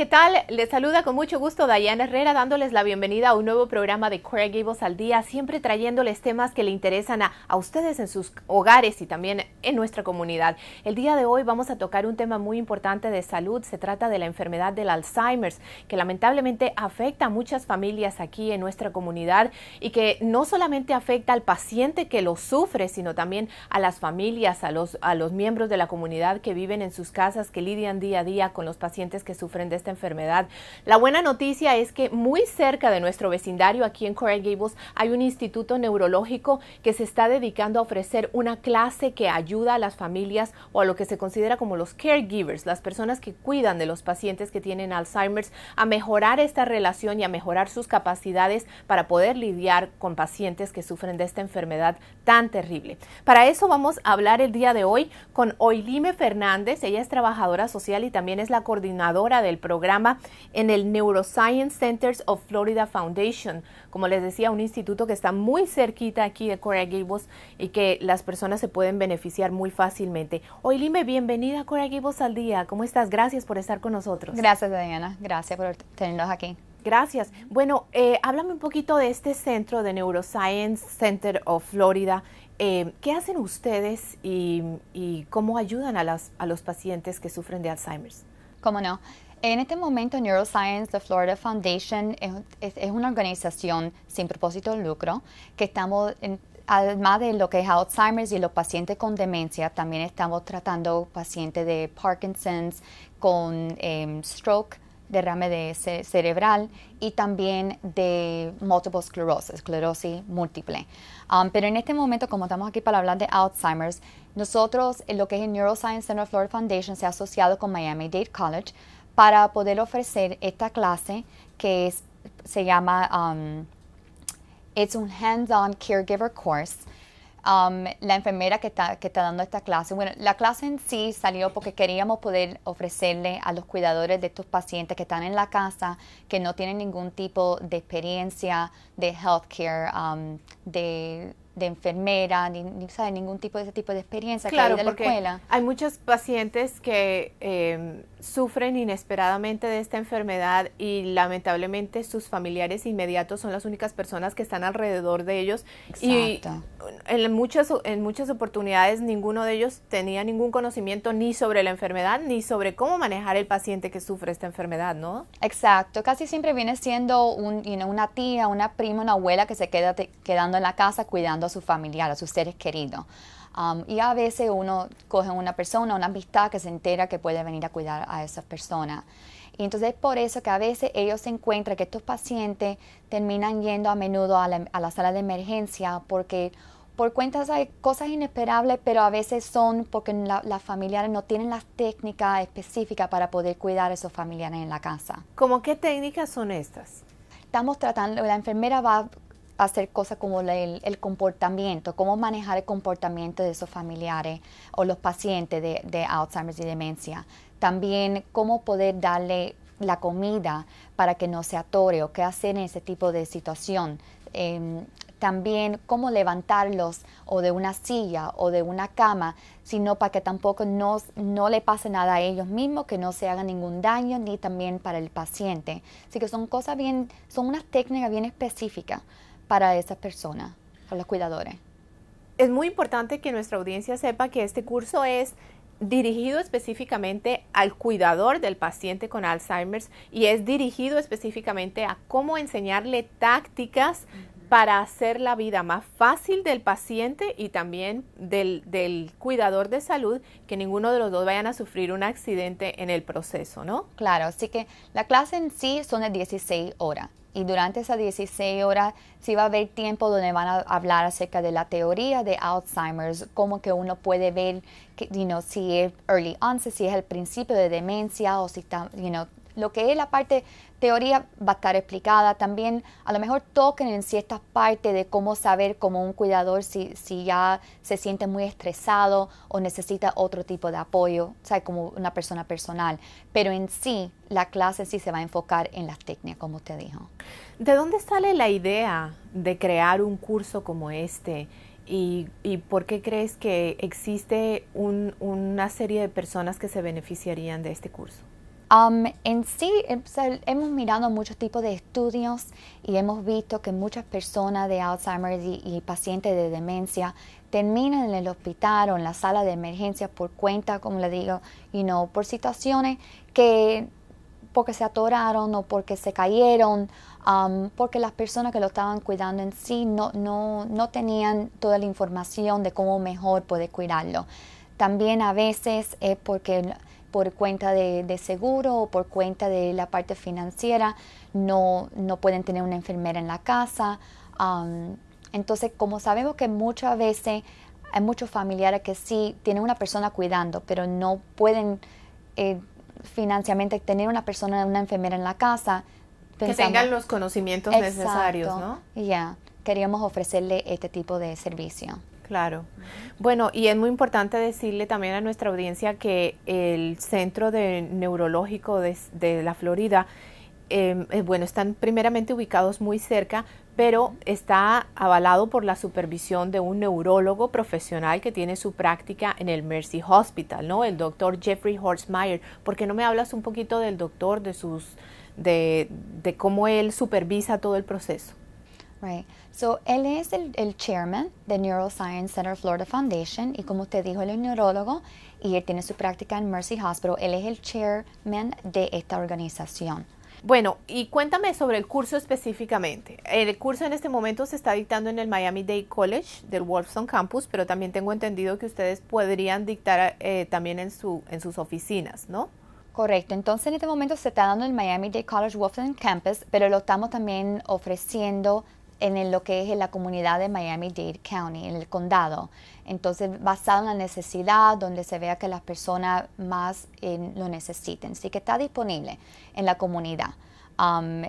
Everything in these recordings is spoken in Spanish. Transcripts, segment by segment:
¿qué tal? Les saluda con mucho gusto Dayana Herrera dándoles la bienvenida a un nuevo programa de Craig al Día, siempre trayéndoles temas que le interesan a, a, ustedes en sus hogares y también en nuestra comunidad. El día de hoy vamos a tocar un tema muy importante de salud, se trata de la enfermedad del Alzheimer's, que lamentablemente afecta a muchas familias aquí en nuestra comunidad y que no solamente afecta al paciente que lo sufre, sino también a las familias, a los, a los miembros de la comunidad que viven en sus casas, que lidian día a día con los pacientes que sufren de esta enfermedad. La buena noticia es que muy cerca de nuestro vecindario, aquí en Coral Gables, hay un instituto neurológico que se está dedicando a ofrecer una clase que ayuda a las familias o a lo que se considera como los caregivers, las personas que cuidan de los pacientes que tienen Alzheimer's, a mejorar esta relación y a mejorar sus capacidades para poder lidiar con pacientes que sufren de esta enfermedad tan terrible. Para eso vamos a hablar el día de hoy con Oilime Fernández. Ella es trabajadora social y también es la coordinadora del programa programa en el Neuroscience Centers of Florida Foundation. Como les decía, un instituto que está muy cerquita aquí de Corea Gables y que las personas se pueden beneficiar muy fácilmente. Oilime, bienvenida a Corea Gables al día. ¿Cómo estás? Gracias por estar con nosotros. Gracias, Diana. Gracias por tenernos aquí. Gracias. Bueno, eh, háblame un poquito de este centro de Neuroscience Center of Florida. Eh, ¿Qué hacen ustedes y, cómo ayudan a, las, a los pacientes que sufren de Alzheimer's? Cómo no. En este momento, Neuroscience the Florida Foundation es, una organización sin propósito de lucro que estamos, además de lo que es Alzheimer's y los pacientes con demencia, también estamos tratando pacientes de Parkinson's con em, stroke, derrame cerebral y también de multiple sclerosis, esclerosis múltiple. Um, pero en este momento, como estamos aquí para hablar de Alzheimer's, nosotros, en lo que es el Neuroscience Center of Florida Foundation, se ha asociado con Miami Dade College para poder ofrecer esta clase que se llama um, It's un Hands-on Caregiver Course. Um, la enfermera que está, que está dando esta clase. Bueno, la clase en sí salió porque queríamos poder ofrecerle a los cuidadores de estos pacientes que están en la casa, que no tienen ningún tipo de experiencia de healthcare, um, de, enfermera, ni, ni ¿sabe? ningún tipo de ese tipo de experiencia claro, que hay de porque la escuela. Hay muchos pacientes que em, sufren inesperadamente de esta enfermedad y lamentablemente sus familiares inmediatos son las únicas personas que están alrededor de ellos. Y en muchas, en muchas oportunidades ninguno de ellos tenía ningún conocimiento ni sobre la enfermedad ni sobre cómo manejar el paciente que sufre esta enfermedad, ¿no? Exacto, casi siempre viene siendo un, una tía, una prima, una abuela que se queda en la casa cuidando a su familiar, a sus seres queridos. Um, y a veces uno coge una persona, una amistad que se entera que puede venir a cuidar a esas personas. Y entonces es por eso que a veces ellos se encuentran que estos pacientes terminan yendo a menudo a la, sala de emergencia porque por cuentas hay cosas inesperables, pero a veces son porque las familiares no tienen las técnicas específicas para poder cuidar a esos familiares en la casa. ¿Cómo qué técnicas son estas? Estamos tratando, la enfermera va hacer cosas como el, comportamiento, cómo manejar el comportamiento de esos familiares o los pacientes de, Alzheimer y demencia. También cómo poder darle la comida para que no se atore o qué hacer en ese tipo de situación. Em, también cómo levantarlos o de una silla o de una cama, sino para que tampoco no le pase nada a ellos mismos, que no se haga ningún daño ni también para el paciente. Así que son cosas bien, son unas técnicas bien específicas para esa persona, para los cuidadores. Es muy importante que nuestra audiencia sepa que este curso es dirigido específicamente al cuidador del paciente con Alzheimer y es dirigido específicamente a cómo enseñarle tácticas para hacer la vida más fácil del paciente y también del, cuidador de salud, que ninguno de los dos vayan a sufrir un accidente en el proceso, ¿no? Claro, así que la clase en sí son de 16 horas y durante esas 16 horas sí va a haber tiempo donde van a hablar acerca de la teoría de Alzheimer's, cómo que uno puede ver que, you si es early onset, si es el principio de demencia o si está, you know, lo que es la parte teoría va a estar explicada. También a lo mejor toquen en ciertas parte de cómo saber como un cuidador si, ya se siente muy estresado o necesita otro tipo de apoyo, o sea, como una persona personal. Pero en sí, la clase sí se va a enfocar en las técnicas, como usted dijo. ¿De dónde sale la idea de crear un curso como este? ¿Y, por qué crees que existe una serie de personas que se beneficiarían de este curso? en sí, em, hemos mirado muchos tipos de estudios y hemos visto que muchas personas de Alzheimer y, pacientes de demencia terminan en el hospital o en la sala de emergencia por cuenta, como le digo, y no por situaciones que porque se atoraron o porque se cayeron, porque las personas que lo estaban cuidando en sí no, no, no tenían toda la información de cómo mejor poder cuidarlo. También a veces es porque por cuenta de, seguro o por cuenta de la parte financiera, no, no pueden tener una enfermera en la casa. entonces, como sabemos que muchas veces hay muchos familiares que sí tienen una persona cuidando, pero no pueden eh, financieramente tener una persona, una enfermera en la casa. que tengan los conocimientos necesarios, ¿no? Ya, queríamos ofrecerle este tipo de servicio. Claro. Bueno, y es muy importante decirle también a nuestra audiencia que el Centro de Neurológico de, la Florida, em, eh, bueno, están primeramente ubicados muy cerca, pero está avalado por la supervisión de un neurólogo profesional que tiene su práctica en el Mercy Hospital, ¿no? El doctor Jeffrey Horsmeyer. ¿Por qué no me hablas un poquito del doctor, de sus, de, de cómo él supervisa todo el proceso? Right. So, él es el, el, chairman de Neuroscience Center Florida Foundation y como te dijo, el neurólogo y él tiene su práctica en Mercy Hospital. Él es el chairman de esta organización. Bueno, y cuéntame sobre el curso específicamente. El curso en este momento se está dictando en el Miami Dade College del Wolfson Campus, pero también tengo entendido que ustedes podrían dictar eh, también en, su, en sus oficinas, ¿no? Correcto, entonces en este momento se está dando en el Miami Dade College Wolfson Campus, pero lo estamos también ofreciendo en lo que es la comunidad de Miami-Dade County, en el condado. Entonces, basado en la necesidad, donde se vea que las personas más eh, lo necesiten. Así que está disponible en la comunidad. Um,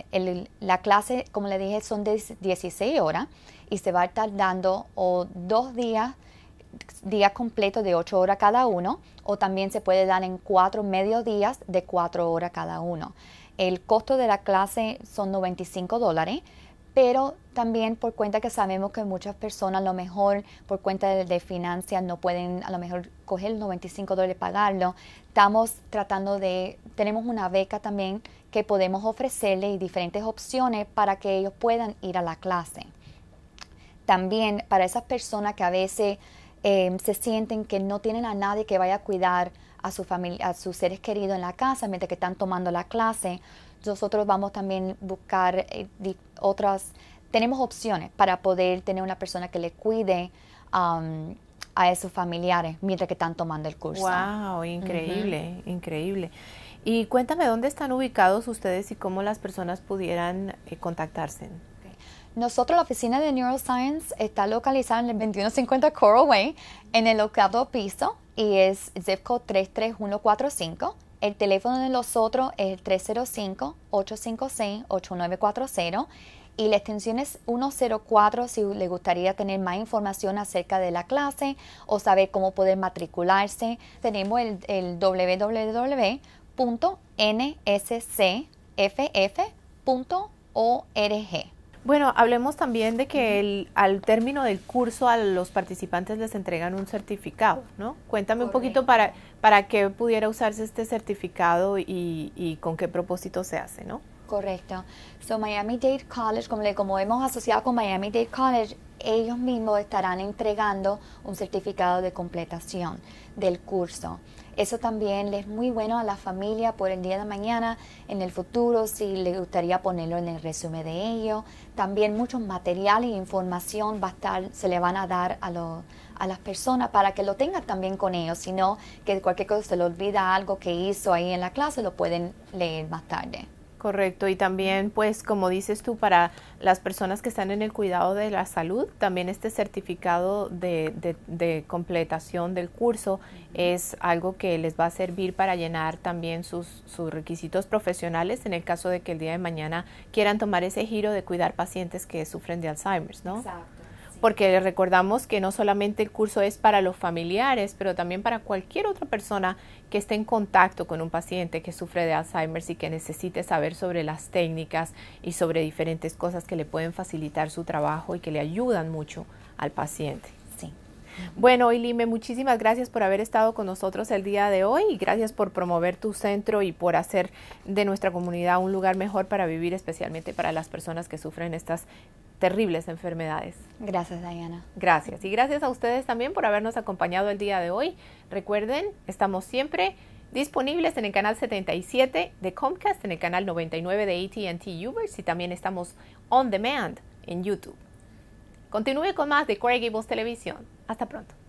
la clase, como le dije, son de 16 horas y se va a estar dando o dos días, días completos de 8 horas cada uno, o también se puede dar en cuatro medios días de 4 horas cada uno. El costo de la clase son 95 dólares pero también por cuenta que sabemos que muchas personas a lo mejor por cuenta de, de finanzas no pueden a lo mejor coger 95 dólares y pagarlo, estamos tratando de, tenemos una beca también que podemos ofrecerle y diferentes opciones para que ellos puedan ir a la clase. También para esas personas que a veces em, se sienten que no tienen a nadie que vaya a cuidar a, su familia, a sus seres queridos en la casa mientras que están tomando la clase, nosotros vamos también a buscar eh, otras, tenemos opciones para poder tener una persona que le cuide um, a esos familiares mientras que están tomando el curso. ¡Wow! Increíble, increíble. Y cuéntame dónde están ubicados ustedes y cómo las personas pudieran eh, contactarse. Nosotros, la oficina de Neuroscience está localizada en el 2150 Coral Way, en el octavo piso, y es zip 33145. El teléfono de los otros es el 305-856-8940 y la extensión es 104 si le gustaría tener más información acerca de la clase o saber cómo poder matricularse. Tenemos el, el www.nscff.org. Bueno, hablemos también de que al término del curso a los participantes les entregan un certificado, ¿no? Cuéntame un poquito para, para qué pudiera usarse este certificado y, con qué propósito se hace, ¿no? Correcto. So Miami Dade College, como, le, como hemos asociado con Miami Dade College, ellos mismos estarán entregando un certificado de completación del curso. Eso también le es muy bueno a la familia por el día de mañana, en el futuro, si le gustaría ponerlo en el resumen de ello. También muchos materiales e información se le van a dar a, a las personas para que lo tengan también con ellos, sino que cualquier cosa se le olvida algo que hizo ahí en la clase, lo pueden leer más tarde. Correcto, y también pues como dices tú, para las personas que están en el cuidado de la salud, también este certificado de, completación del curso es algo que les va a servir para llenar también sus, sus, requisitos profesionales en el caso de que el día de mañana quieran tomar ese giro de cuidar pacientes que sufren de Alzheimer's, ¿no? Exacto porque recordamos que no solamente el curso es para los familiares, pero también para cualquier otra persona que esté en contacto con un paciente que sufre de Alzheimer y que necesite saber sobre las técnicas y sobre diferentes cosas que le pueden facilitar su trabajo y que le ayudan mucho al paciente. Sí. Bueno, Ilime, muchísimas gracias por haber estado con nosotros el día de hoy y gracias por promover tu centro y por hacer de nuestra comunidad un lugar mejor para vivir, especialmente para las personas que sufren estas terribles enfermedades. Gracias, Diana. Gracias. Y gracias a ustedes también por habernos acompañado el día de hoy. Recuerden, estamos siempre disponibles en el canal 77 de Comcast, en el canal 99 de ATT Ubers y también estamos on demand en YouTube. Continúe con más de Corey Gables Televisión. Hasta pronto.